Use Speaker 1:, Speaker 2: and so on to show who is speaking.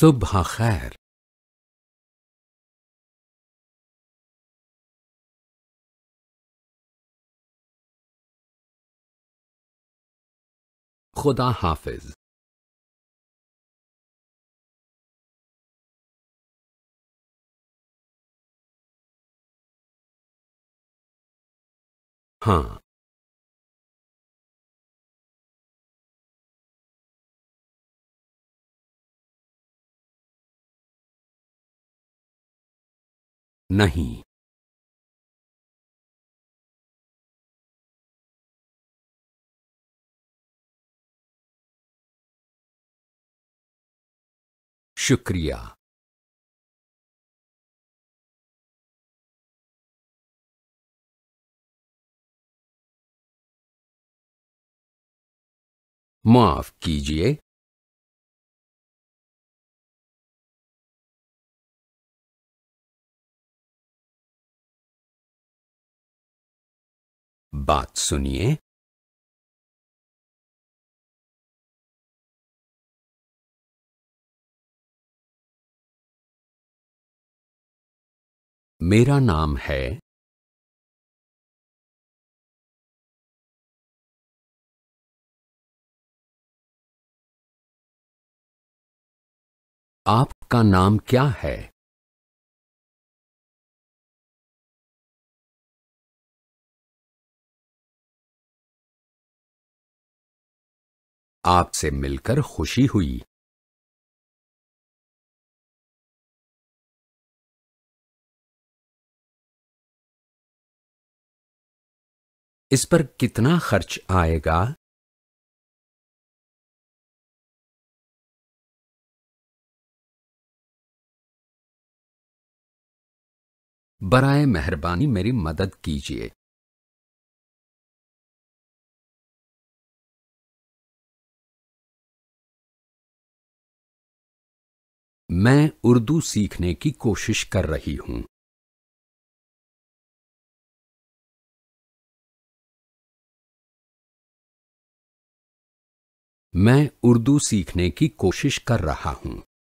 Speaker 1: صبح خير خدا حافظ हाँ नहीं शुक्रिया माफ कीजिए बात सुनिए मेरा नाम है आपका नाम क्या है आपसे मिलकर खुशी हुई इस पर कितना खर्च आएगा बराए मेहरबानी मेरी मदद कीजिए मैं उर्दू सीखने की कोशिश कर रही हूं मैं उर्दू सीखने की कोशिश कर रहा हूं